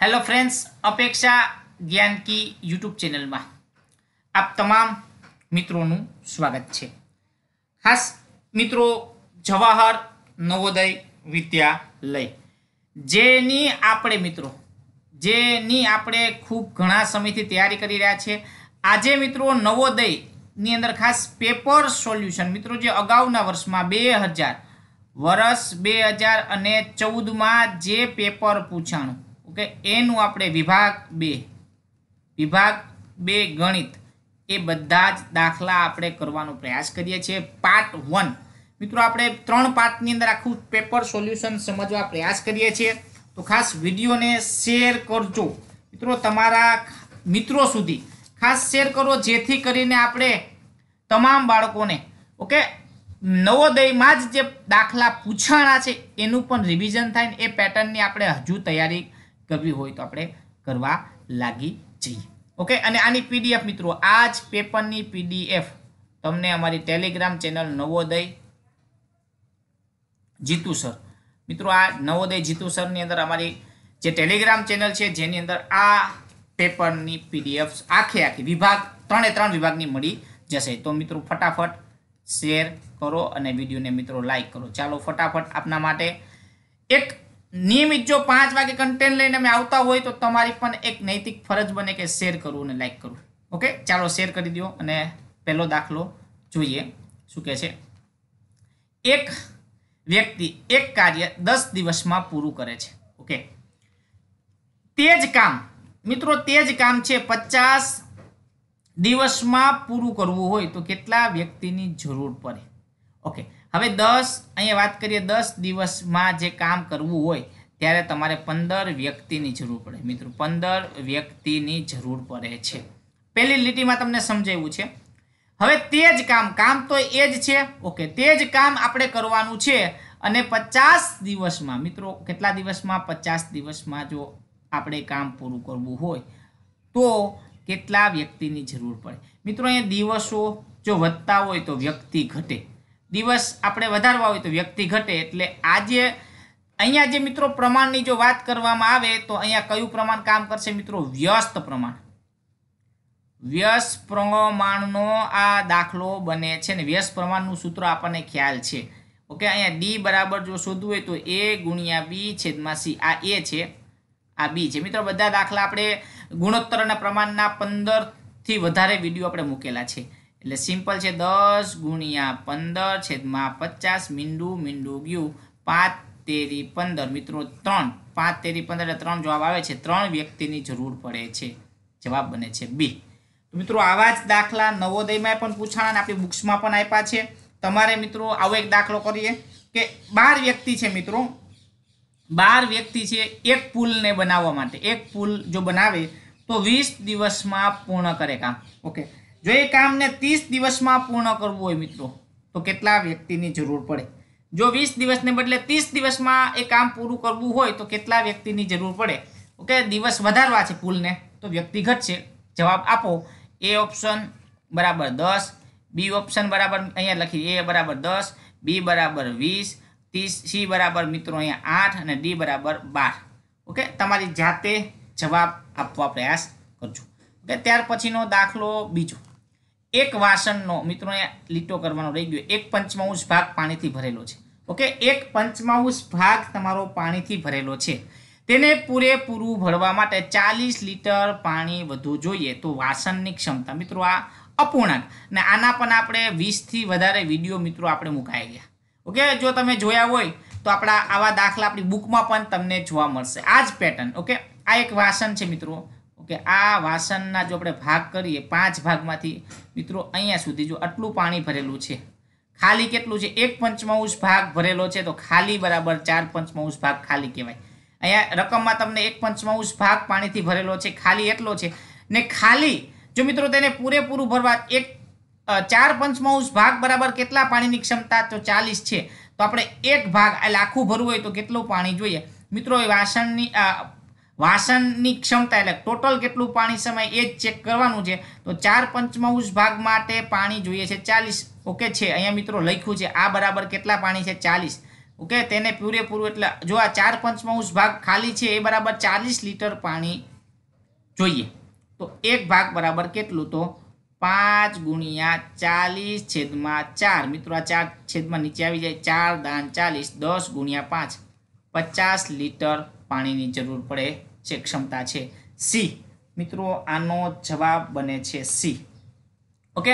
hello friends અપેક્ષા જ્ઞાન કી YouTube ચેનલમાં આપ તમામ મિત્રોનું સ્વાગત છે ખાસ મિત્રો જવાહર નવોદય વિદ્યાલય જેની આપણે મિત્રો જેની આપણે ખૂબ ઘણા સમયથી તૈયારી કરી રહ્યા છે આજે મિત્રો નવોદયની અંદર ખાસ પેપર સોલ્યુશન મિત્રો જે અગાઉના વર્ષમાં બે હજાર વર્ષ બે હજાર અને ચૌદમાં જે પેપર પૂછાણું કે એનું આપણે વિભાગ બે વિભાગ બે ગણિત એ બધા જ દાખલા આપણે કરવાનો પ્રયાસ કરીએ છીએ પાર્ટ વન મિત્રો આપણે ત્રણ પાર્ટની અંદર આખું પેપર સોલ્યુશન સમજવા પ્રયાસ કરીએ છીએ તો ખાસ વિડીયોને શેર કરજો મિત્રો તમારા મિત્રો સુધી ખાસ શેર કરો જેથી કરીને આપણે તમામ બાળકોને ઓકે નવોદયમાં જ જે દાખલા પૂછાણા છે એનું પણ રિવિઝન થાય ને એ પેટર્નની આપણે હજુ તૈયારી કરવી હોય તો આપણે કરવા લાગી જઈએ ઓકે અને આની પીડીએફ મિત્રો આ જ પેપરની પીડીએફ તમને અમારી Telegram channel Navodaya Jitu sir મિત્રો આ નવોદય જીતુ સરની અંદર અમારી જે ટેલિગ્રામ ચેનલ છે જેની અંદર આ પેપરની પીડીએફ આખે આખી વિભાગ ત્રણે ત્રણ વિભાગની મળી જશે તો મિત્રો ફટાફટ શેર કરો અને વિડીયોને મિત્રો લાઈક કરો ચાલો ફટાફટ આપના માટે એક નિયમિત જો પાંચ વાગે કન્ટેન્ટ લઈને અમે આવતા હોય તો તમારી પણ એક નૈતિક ફરજ બને કે શેર કરવું અને લાઈક કરવું ઓકે ચાલો શેર કરી દો અને પહેલો દાખલો જોઈએ શું કહે છે એક વ્યક્તિ એક કાર્ય દસ દિવસમાં પૂરું કરે છે ઓકે તે જ કામ મિત્રો તે જ કામ છે પચાસ દિવસમાં પૂરું કરવું હોય તો કેટલા વ્યક્તિની જરૂર પડે ઓકે હવે દસ અહીંયા વાત કરીએ દસ દિવસમાં જે કામ કરવું હોય ત્યારે તમારે પંદર વ્યક્તિની જરૂર પડે મિત્રો પંદર વ્યક્તિની જરૂર પડે છે પહેલી લીટીમાં તમને સમજાવ્યું છે હવે તે જ કામ કામ તો એ જ છે ઓકે તે જ કામ આપણે કરવાનું છે અને પચાસ દિવસમાં મિત્રો કેટલા દિવસમાં પચાસ દિવસમાં જો આપણે કામ પૂરું કરવું હોય તો કેટલા વ્યક્તિની જરૂર પડે મિત્રો અહીંયા દિવસો જો વધતા હોય તો વ્યક્તિ ઘટે દિવસ આપણે વધારવા હોય તો વ્યક્તિ ઘટે એટલે આજે અહીંયા જે મિત્રો પ્રમાણની જો વાત કરવામાં આવે તો અહીંયા કયું પ્રમાણ કામ કરશે મિત્રો વ્યસ્ત પ્રમાણ વ્યસ્ત પ્રમાણનો આ દાખલો બને છે ને વ્યસ્ત પ્રમાણનું સૂત્ર આપણને ખ્યાલ છે ઓકે અહીંયા ડી બરાબર જો શોધવું હોય તો એ ગુણ્યા બી છેદમાં સી આ એ છે આ બી છે મિત્રો બધા દાખલા આપણે ગુણોત્તરના પ્રમાણના પંદરથી વધારે વિડીયો આપણે મૂકેલા છે એટલે સિમ્પલ છે દસ ગુણ્યા પંદર છેદમાં પચાસ મીંડું મીંડું ગયું પાંચ તેરી પંદર મિત્રો ત્રણ પાંચ તેરી પંદર એટલે ત્રણ જવાબ આવે છે ત્રણ વ્યક્તિની જરૂર પડે છે જવાબ બને છે બી મિત્રો આવા જ દાખલા નવોદયમાં પણ પૂછાણા અને આપણી બુક્સમાં પણ આપ્યા છે તમારે મિત્રો આવો એક દાખલો કરીએ કે બાર વ્યક્તિ છે મિત્રો બાર વ્યક્તિ છે એક પુલને બનાવવા માટે એક પુલ જો બનાવે તો વીસ દિવસમાં પૂર્ણ કરે કામ ઓકે જો એ કામને ત્રીસ દિવસમાં પૂર્ણ કરવું હોય મિત્રો તો કેટલા વ્યક્તિની જરૂર પડે જો વીસ દિવસને બદલે ત્રીસ દિવસમાં એ કામ પૂરું કરવું હોય તો કેટલા વ્યક્તિની જરૂર પડે ઓકે દિવસ વધારવા છે પુલને તો વ્યક્તિ ઘટશે જવાબ આપો એ ઓપ્શન બરાબર દસ બી ઓપ્શન બરાબર અહીંયા લખી એ બરાબર દસ બી બરાબર વીસ ત્રીસ સી બરાબર મિત્રો અહીંયા આઠ અને ડી બરાબર બાર ઓકે તમારી જાતે જવાબ આપવા પ્રયાસ કરજો ઓકે ત્યાર પછીનો દાખલો બીજો એક વાસણનો મિત્રો લીટો કરવાનો રહી ગયો એક પંચમાંશ ભાગ પાણીથી ભરેલો છે ઓકે એક પંચમાંશ ભાગ તમારો પાણીથી ભરેલો છે તેને પૂરેપૂરું ભરવા માટે ચાલીસ લીટર પાણી વધુ જોઈએ તો વાસણની ક્ષમતા મિત્રો આ અપૂર્ણાંક ને આના પણ આપણે વીસથી વધારે વિડીયો મિત્રો આપણે મુકાઈ ગયા ઓકે જો તમે જોયા હોય તો આપણા આવા દાખલા આપણી બુકમાં પણ તમને જોવા મળશે આ જ પેટર્ન ઓકે આ એક વાસણ છે મિત્રો કે આ વાસણના જો આપણે ભાગ કરીએ પાંચ ભાગમાંથી મિત્રો અહીંયા સુધી જો આટલું પાણી ભરેલું છે ખાલી કેટલું છે એક પંચમાંશ ભાગ ભરેલો છે તો ખાલી બરાબર ચાર પંચમાંશ ભાગ ખાલી કહેવાય અહીંયા રકમમાં તમને એક પંચમાંશ ભાગ પાણીથી ભરેલો છે ખાલી એટલો છે ને ખાલી જો મિત્રો તેને પૂરેપૂરું ભરવા એક ચાર પંચમાંશ ભાગ બરાબર કેટલા પાણીની ક્ષમતા તો ચાલીસ છે તો આપણે એક ભાગ એટલે આખું ભરવું હોય તો કેટલું પાણી જોઈએ મિત્રો એ વાસણની વાસણની ક્ષમતા એટલે ટોટલ કેટલું પાણી સમય એ જ ચેક કરવાનું છે તો ચાર પંચમાંશ ભાગ માટે પાણી જોઈએ છે ચાલીસ ઓકે છે અહીંયા મિત્રો લખ્યું છે આ બરાબર કેટલા પાણી છે ચાલીસ ઓકે તેને પૂરેપૂરું એટલે જો આ ચાર પંચમાંશ ભાગ ખાલી છે એ બરાબર ચાલીસ લીટર પાણી જોઈએ તો એક ભાગ બરાબર કેટલું તો પાંચ ગુણ્યા ચાલીસ છેદમાં ચાર મિત્રો આ ચાર છેદમાં નીચે આવી જાય ચાર દાન ચાલીસ દસ ગુણ્યા પાંચ પચાસ લીટર પાણીની જરૂર પડે જે ક્ષમતા છે સી મિત્રો આનો જવાબ બને છે સી ઓકે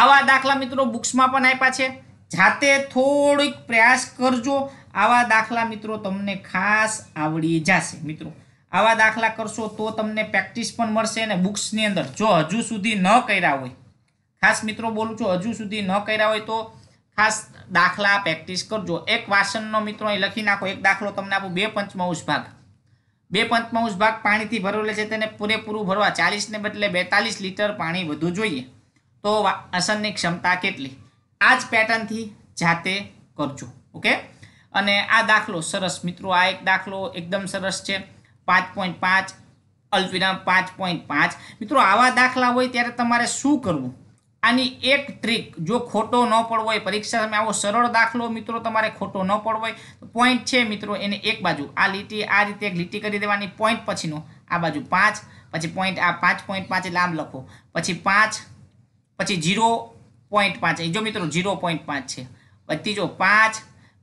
આવા દાખલા મિત્રો બુક્સમાં પણ આપ્યા છે જાતે થોડીક પ્રયાસ કરજો આવા દાખલા મિત્રો તમને ખાસ આવડી જશે મિત્રો આવા દાખલા કરશો તો તમને પ્રેક્ટિસ પણ મળશે અને બુક્સની અંદર જો હજુ સુધી ન કર્યા હોય ખાસ મિત્રો બોલું છું હજુ સુધી ન કર્યા હોય તો ખાસ દાખલા પ્રેક્ટિસ કરજો એક વાસણનો મિત્રો અહીં લખી નાખો એક દાખલો તમને આપો બે પંચમાંશ ભાગ બે પંચમાંશ ભાગ પાણીથી ભરેલો છે તેને પૂરેપૂરું ભરવા ચાલીસને બદલે બેતાલીસ લીટર પાણી વધુ જોઈએ તો અસનની ક્ષમતા કેટલી આ જ પેટર્નથી જાતે કરજો ઓકે અને આ દાખલો સરસ મિત્રો આ એક દાખલો એકદમ સરસ છે પાંચ પોઈન્ટ પાંચ અલ્પિના પાંચ પોઈન્ટ પાંચ મિત્રો આવા દાખલા હોય ત્યારે તમારે શું કરવું આની એક ટ્રીક જો ખોટો ન પડવો હોય પરીક્ષામાં આવો સરળ દાખલો મિત્રો તમારે ખોટો ન પડવો હોય પોઈન્ટ છે મિત્રો એને એક બાજુ આ લીટી આ રીતે એક લીટી કરી દેવાની પોઈન્ટ પછીનો આ બાજુ પાંચ પછી પોઈન્ટ આ પાંચ પોઈન્ટ પાંચ લાંબ લખો પછી પાંચ પછી ઝીરો પોઈન્ટ પાંચ જો મિત્રો ઝીરો પોઈન્ટ પાંચ છે પછી જો પાંચ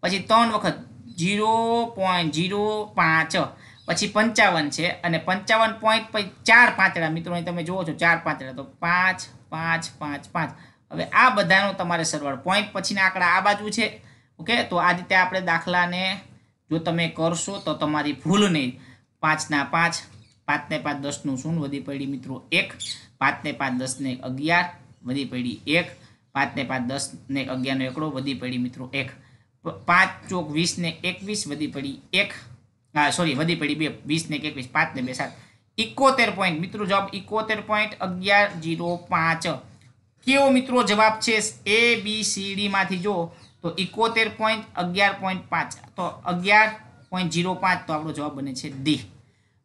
પછી ત્રણ વખત ઝીરો પોઈન્ટ જીરો પાંચ પછી પંચાવન છે અને પંચાવન પોઈન્ટ પછી ચાર પાંચડા મિત્રો તમે જુઓ છો ચાર પાંચડા તો પાંચ પાંચ પાંચ પાંચ હવે આ બધાનો તમારે સરવાળો પોઈન્ટ પછીના આંકડા આ બાજુ છે ઓકે તો આ રીતે આપણે દાખલાને જો તમે કરશો તો તમારી ભૂલ નહીં પાંચના પાંચ પાંચને પાંચ દસનું શૂન્ય વધી પડી મિત્રો એક પાંચને પાંચ દસને અગિયાર વધી પડી એક પાંચને પાંચ દસને અગિયારનો એકડો વધી પડી મિત્રો એક પાંચ ચોક વીસને એકવીસ વધી પડી એક સોરી વધી પડી બે વીસને એકવીસ પાંચને બે સાત ઇકોતેર પોઈન્ટ મિત્રો જવાબ ઇકોતેર પોઈન્ટ અગિયાર જીરો પાંચ કેવો મિત્રો જવાબ છે એ બી સી ડીમાંથી જો તો ઇકોતેર પોઈન્ટ અગિયાર પોઈન્ટ પાંચ તો અગિયાર પોઈન્ટ જીરો પાંચ તો આપણો જવાબ બને છે ડી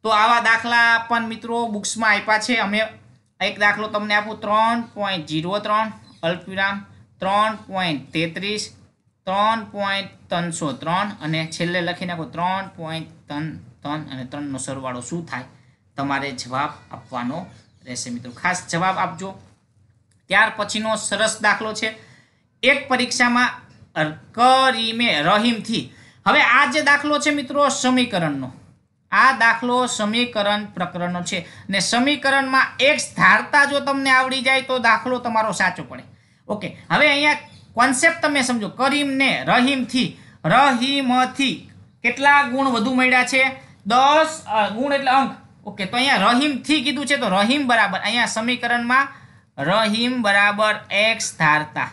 તો આવા દાખલા પણ મિત્રો બુક્સમાં આપ્યા છે અમે એક દાખલો તમને આપું ત્રણ પોઈન્ટ જીરો ત્રણ અલ્પવિરામ ત્રણ પોઈન્ટ તેત્રીસ ત્રણ પોઈન્ટ ત્રણસો ત્રણ અને છેલ્લે લખી નાખો ત્રણ પોઈન્ટ ત્રણ ત્રણ અને ત્રણનો સરવાળો શું થાય તમારે જવાબ આપવાનો રહેશે મિત્રો ખાસ જવાબ આપજો ત્યાર પછીનો સરસ દાખલો છે એક પરીક્ષામાં કરીમે રહીમથી હવે આ જે દાખલો છે મિત્રો સમીકરણનો આ દાખલો સમીકરણ પ્રકરણનો છે ને સમીકરણમાં એક ધારતા જો તમને આવડી જાય તો દાખલો તમારો સાચો પડે ઓકે હવે અહીંયા કોન્સેપ્ટ તમે સમજો કરીમને રહીમથી રહીમથી કેટલા ગુણ વધુ મળ્યા છે દસ ગુણ એટલે અંક ઓકે તો અહીંયા રહીમથી કીધું છે તો રહીમ બરાબર અહીંયા સમીકરણમાં રહીમ બરાબર એક્સ ધારતા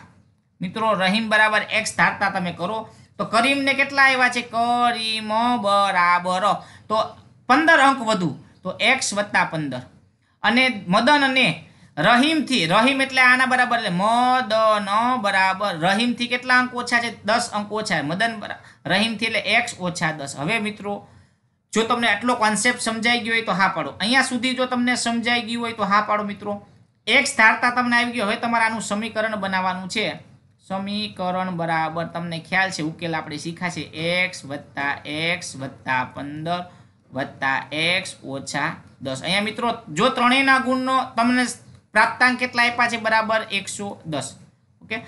મિત્રો રહીમ બરાબર એક્સ ધારતા તમે કરો તો કરીમને કેટલા આવ્યા છે કરીમ બરાબર તો પંદર અંક વધુ તો એક્સ વત્તા પંદર અને મદન અને રહીમથી રહીમ એટલે આના બરાબર એટલે મદન બરાબર રહીમથી કેટલા અંક ઓછા છે દસ અંક ઓછા મદન બરાબર રહીમથી એટલે એક્સ ઓછા દસ હવે મિત્રો જો તમને આટલો કોન્સેપ્ટ સમજાઈ ગયો હોય તો હા પાડો અહીંયા સુધી જો તમને સમજાઈ ગયું હોય તો હા પાડો મિત્રો એક્સ ધારતા તમને આવી ગયો હવે તમારે આનું સમીકરણ બનાવવાનું છે સમીકરણ બરાબર તમને ખ્યાલ છે ઉકેલ આપણે શીખાશે એક્સ વત્તા એક્સ વત્તા પંદર વત્તા એક્સ ઓછા દસ અહીંયા મિત્રો જો ત્રણેયના ગુણનો તમને પ્રાપ્તાંક કેટલા આપ્યા છે બરાબર એકસો દસ ઓકે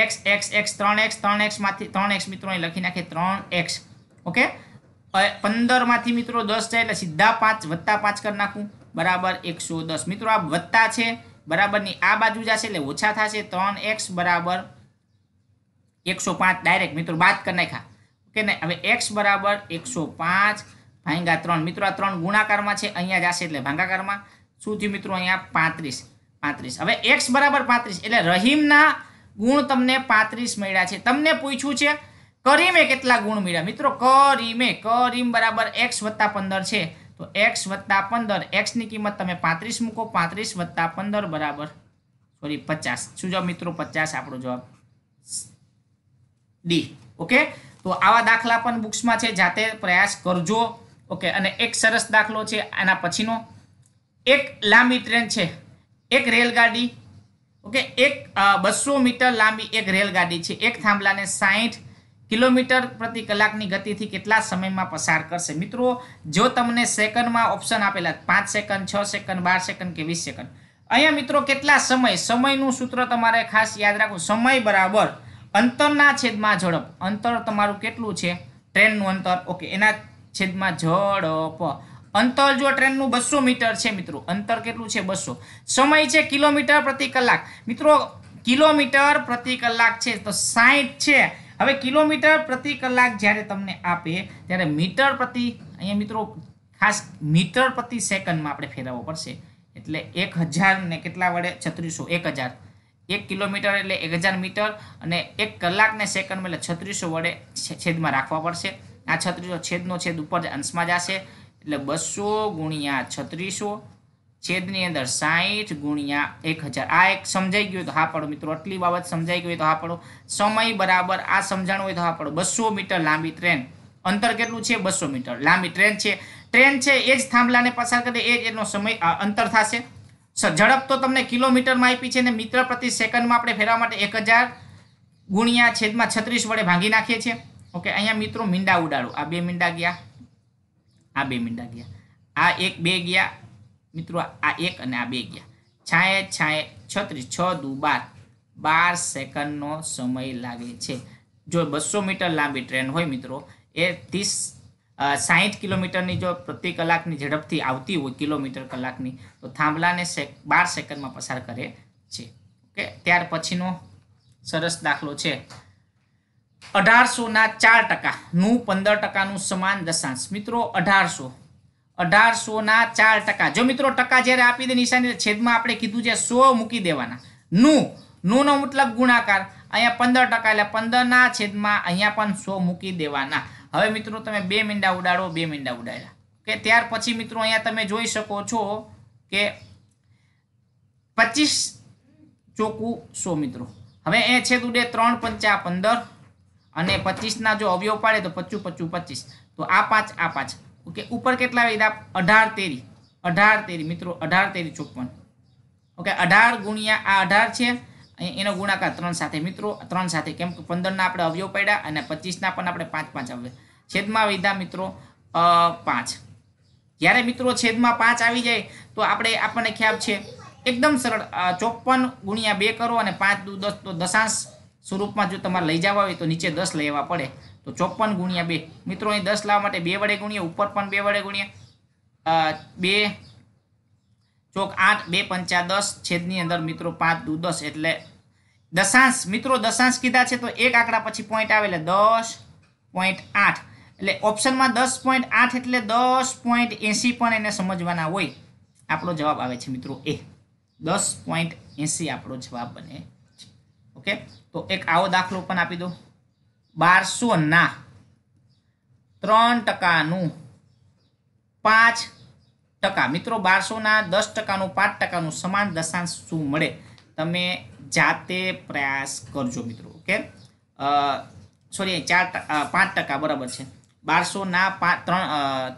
એક્સ એક્સ એક્સ ત્રણ એક્સ ત્રણ એક્સમાંથી ત્રણ એક્સ મિત્રો અહીં લખી નાખીએ ત્રણ એક્સ ઓકે પંદરમાંથી મિત્રો દસ જાય એટલે સીધા પાંચ વત્તા પાંચ કરી નાખું બરાબર એકસો દસ મિત્રો આ વત્તા છે બરાબરની આ બાજુ જશે એટલે ઓછા થશે ત્રણ એક્સ બરાબર એકસો પાંચ ડાયરેક્ટ મિત્રો બાદ કરી નાખ્યા ઓકે ને હવે એક્સ બરાબર એકસો પાંચ ભાંગા ત્રણ મિત્રો આ ત્રણ ગુણાકારમાં છે અહીંયા જશે એટલે ભાંગાકારમાં શું થયું મિત્રો અહીંયા પાંત્રીસ પાંત્રીસ હવે એક્સ બરાબર પાંત્રીસ એટલે રહીમના ગુણ તમને પાંત્રીસ મળ્યા છે તમને પૂછ્યું છે કરીમે કેટલા ગુણ મળ્યા મિત્રો કરીમે કરીમ બરાબર એક્સ વત્તા પંદર છે તો એક્સ વત્તા પંદર એક્સની કિંમત તમે પાંત્રીસ મૂકો પાંત્રીસ વત્તા પંદર બરાબર સોરી પચાસ શું જવાબ મિત્રો પચાસ આપણો જવાબ ડી ઓકે તો આવા દાખલા પણ બુક્સમાં છે જાતે પ્રયાસ કરજો ઓકે અને એક સરસ દાખલો છે આના પછીનો એક લાંબી ટ્રેન છે એક રેલગાડી ઓકે એક બસો મીટર લાંબી એક રેલગાડી છે એક થાંભલાને સાહીઠ કિલોમીટર પ્રતિ કલાકની ગતિથી કેટલા સમયમાં પસાર કરશે મિત્રો જો તમને સેકન્ડમાં ઓપ્શન આપેલા પાંચ સેકન્ડ છ સેકન્ડ બાર સેકન્ડ કે વીસ સેકન્ડ અહીંયા મિત્રો કેટલા સમય સમયનું સૂત્ર તમારે ખાસ યાદ રાખવું સમય બરાબર અંતરના છેદમાં ઝડપ અંતર તમારું કેટલું છે ટ્રેનનું અંતર ઓકે એના છેદમાં ઝડપ અંતર જો ટ્રેનનું બસો મીટર છે મિત્રો અંતર કેટલું છે બસો સમય છે કિલોમીટર પ્રતિ કલાક મિત્રો કિલોમીટર પ્રતિ કલાક છે તો સાહીઠ છે હવે કિલોમીટર પ્રતિ કલાક જ્યારે તમને આપે ત્યારે મીટર પ્રતિ અહીંયા મિત્રો ખાસ મીટર પ્રતિ સેકન્ડમાં આપણે ફેરવવો પડશે એટલે એક ને કેટલા વડે છત્રીસો એક હજાર એક કિલોમીટર એટલે એક હજાર મીટર અને એક કલાકને સેકન્ડમાં એટલે છત્રીસો વડે છેદમાં રાખવા પડશે આ છત્રીસો છેદનો છેદ ઉપર અંશમાં જશે એટલે બસો ગુણ્યા છત્રીસો છેદની અંદર સાહીઠ ગુણ્યા એક હજાર આ એક સમજાઈ ગયું તો હા પડો મિત્રો આટલી બાબત સમજાઈ ગઈ તો હા પડો સમય બરાબર આ સમજાણું હોય તો હા પડો બસો મીટર લાંબી ટ્રેન અંતર કેટલું છે બસો મીટર લાંબી ટ્રેન છે ટ્રેન છે એ જ થાંભલાને પસાર કરે એ જ એનો સમય અંતર થશે સર ઝડપ તો તમને કિલોમીટરમાં આપી છે ને મિત્ર પ્રતિ સેકન્ડમાં આપણે ફેરવા માટે એક હજાર ગુણ્યા છેદમાં છત્રીસ વડે ભાંગી નાખીએ છીએ ઓકે અહીંયા મિત્રો મીંડા ઉડાડો આ બે મીંડા ગયા આ બે મીંડા ગયા આ એક બે ગયા મિત્રો આ એક અને આ બે ગયા છાએ છાએ છત્રીસ છ દુ બાર બાર સેકન્ડનો સમય લાગે છે જો બસો મીટર લાંબી ટ્રેન હોય મિત્રો એ ત્રીસ સાહીઠ કિલોમીટરની જો પ્રતિ કલાકની ઝડપથી આવતી હોય કિલોમીટર કલાકની તો થાંભલાને સેક બાર સેકન્ડમાં પસાર કરે છે ઓકે ત્યાર પછીનો સરસ દાખલો છે અઢારસોના ચાર ટકાનું પંદર ટકાનું સમાન દશાંશ મિત્રો અઢારસો અઢારસોના ચાર ટકા જો મિત્રો ટકા જ્યારે આપી દે નિશાની છેદમાં આપણે કીધું છે સો મૂકી દેવાના નું નુંનો મતલબ ગુણાકાર અહીંયા પંદર ટકા એટલે પંદરના છેદમાં અહીંયા પણ સો મૂકી દેવાના હવે મિત્રો તમે બે મીંડા ઉડાડો બે મીંડા ઉડાડ્યા કે ત્યાર પછી મિત્રો અહીંયા તમે જોઈ શકો છો કે પચીસ ચોકું સો મિત્રો હવે એ છેદ ઉડે ત્રણ પંચા પંદર અને પચીસના જો અવયવ પાડે તો પચું પચું પચીસ તો આ પાંચ આ પાંચ ઓકે ઉપર કેટલા કીધા અઢાર તેરી અઢાર તેરી મિત્રો અઢાર તેરી ચોપન ઓકે અઢાર ગુણ્યા આ અઢાર છે એનો ગુણાકાર ત્રણ સાથે મિત્રો ત્રણ સાથે કેમ કે પંદરના આપણે અવયવ પડ્યા અને પચીસના પણ આપણે પાંચ પાંચ આવે છેદમાં વિધા મિત્રો પાંચ જ્યારે મિત્રો છેદમાં પાંચ આવી જાય તો આપણે આપણને ખ્યાલ છે એકદમ સરળ ચોપન ગુણ્યા બે કરો અને પાંચ દસ તો દશાંશ સ્વરૂપમાં જો તમારે લઈ જવા હોય તો નીચે દસ લઈ પડે તો ચોપન ગુણ્યા બે મિત્રો અહીં દસ લાવવા માટે બે વડે ગુણ્યા ઉપર પણ બે વડે ગુણ્યા બે ચોક આઠ બે પંચા દસ છેદની અંદર મિત્રો પાંચ દુ દસ એટલે દશાંશ મિત્રો દશાંશ કીધા છે તો એક આંકડા પછી પોઈન્ટ આવે એટલે દસ પોઈન્ટ આઠ એટલે ઓપ્શનમાં દસ પોઈન્ટ આઠ એટલે દસ પોઈન્ટ એંસી પણ એને સમજવાના હોય આપણો જવાબ આવે છે મિત્રો એ દસ પોઈન્ટ એંસી આપણો જવાબ બને છે ઓકે તો એક આવો દાખલો પણ આપી દો બારસોના ત્રણ ટકાનું પાંચ ટકા મિત્રો બારસોના દસ ટકાનું પાંચ ટકાનું સમાન દશાંશ શું મળે તમે જાતે પ્રયાસ કરજો મિત્રો ઓકે સોરી ચાર પાંચ ટકા બરાબર છે બારસોના પાંચ ત્રણ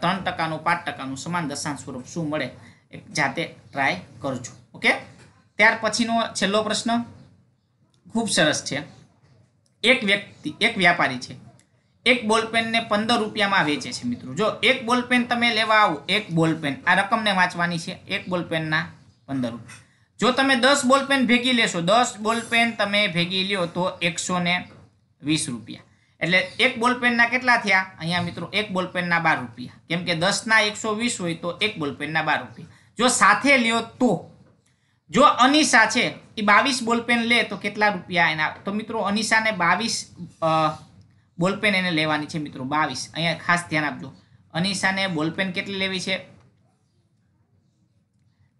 ત્રણ ટકાનું પાંચ ટકાનું સમાન દશાંશ સ્વરૂપ શું મળે એક જાતે ટ્રાય કરજો ઓકે ત્યાર પછીનો છેલ્લો પ્રશ્ન ખૂબ સરસ છે એક વ્યક્તિ એક વ્યાપારી છે એક બોલપેનને પંદર રૂપિયામાં વેચે છે મિત્રો જો એક બોલપેન તમે લેવા આવો એક બોલપેન આ રકમને વાંચવાની છે એક બોલપેનના પંદર રૂપિયા જો તમે દસ બોલપેન ભેગી લેશો દસ બોલપેન તમે ભેગી લ્યો તો એકસો વીસ રૂપિયા એટલે એક બોલપેનના કેટલા થયા અહીંયા મિત્રો એક બોલપેનના બાર રૂપિયા કેમ કે દસના એકસો વીસ હોય તો એક બોલપેનના બાર રૂપિયા જો સાથે લ્યો તો જો અનિશા છે એ બાવીસ બોલપેન લે તો કેટલા રૂપિયા એના તો મિત્રો અનિશાને બાવીસ બોલપેન એને લેવાની છે મિત્રો બાવીસ અહીંયા ખાસ ધ્યાન આપજો અનિશાને બોલપેન કેટલી લેવી છે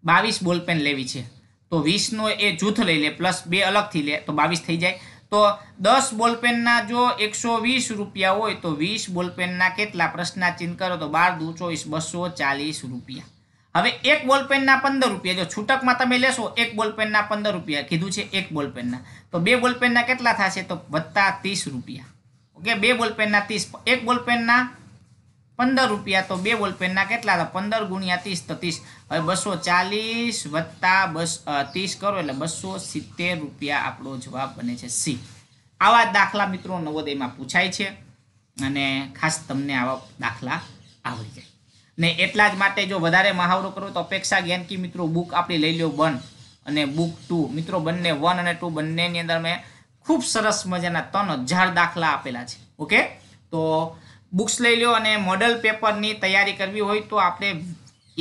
બાવીસ બોલપેન લેવી છે તો વીસનો એ જૂથ લઈ લે પ્લસ બે અલગથી લે તો બાવીસ થઈ જાય તો દસ બોલપેનના જો એકસો વીસ રૂપિયા હોય તો વીસ બોલપેનના કેટલા ચિહ્ન કરો તો બાર દુ ચોવીસ બસો ચાલીસ રૂપિયા હવે એક બોલપેનના પંદર રૂપિયા જો છૂટકમાં તમે લેશો એક બોલપેનના પંદર રૂપિયા કીધું છે એક બોલપેનના તો બે બોલપેનના કેટલા થશે તો વત્તા ત્રીસ રૂપિયા ઓકે બે બોલપેનના ત્રીસ એક બોલપેનના પંદર રૂપિયા તો બે બોલપેનના કેટલા તો પંદર ગુણ્યા ત્રીસ તો ત્રીસ હવે બસો ચાલીસ વત્તા બસ ત્રીસ કરો એટલે બસો સિત્તેર રૂપિયા આપણો જવાબ બને છે સી આવા દાખલા મિત્રો નવોદયમાં પૂછાય છે અને ખાસ તમને આવા દાખલા આવડી જાય ને એટલા જ માટે જો વધારે મહાવરો કરો તો અપેક્ષા જ્ઞાનકી મિત્રો બુક આપણી લઈ લો વન અને બુક ટુ મિત્રો બંને વન અને ટુ બંનેની અંદર મેં ખૂબ સરસ મજાના ત્રણ હજાર દાખલા આપેલા છે ઓકે તો બુક્સ લઈ લો અને મોડલ પેપરની તૈયારી કરવી હોય તો આપણે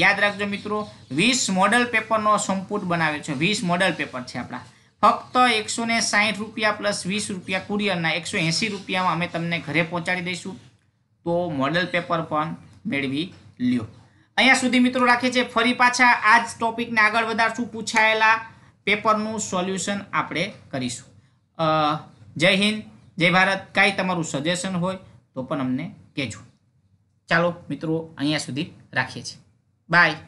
યાદ રાખજો મિત્રો વીસ મોડલ પેપરનો સંપુટ બનાવ્યો છે વીસ મોડલ પેપર છે આપણા ફક્ત એકસો ને સાહીઠ રૂપિયા પ્લસ વીસ રૂપિયા કુરિયરના એકસો એંસી રૂપિયામાં અમે તમને ઘરે પહોંચાડી દઈશું તો મોડલ પેપર પણ મેળવી લ્યો અહીંયા સુધી મિત્રો રાખીએ છીએ ફરી પાછા આ જ ટોપિકને આગળ વધારશું પૂછાયેલા પેપરનું સોલ્યુશન આપણે કરીશું જય હિન્દ જય ભારત કાંઈ તમારું સજેશન હોય તો પણ અમને કહેજો ચાલો મિત્રો અહીંયા સુધી રાખીએ છીએ બાય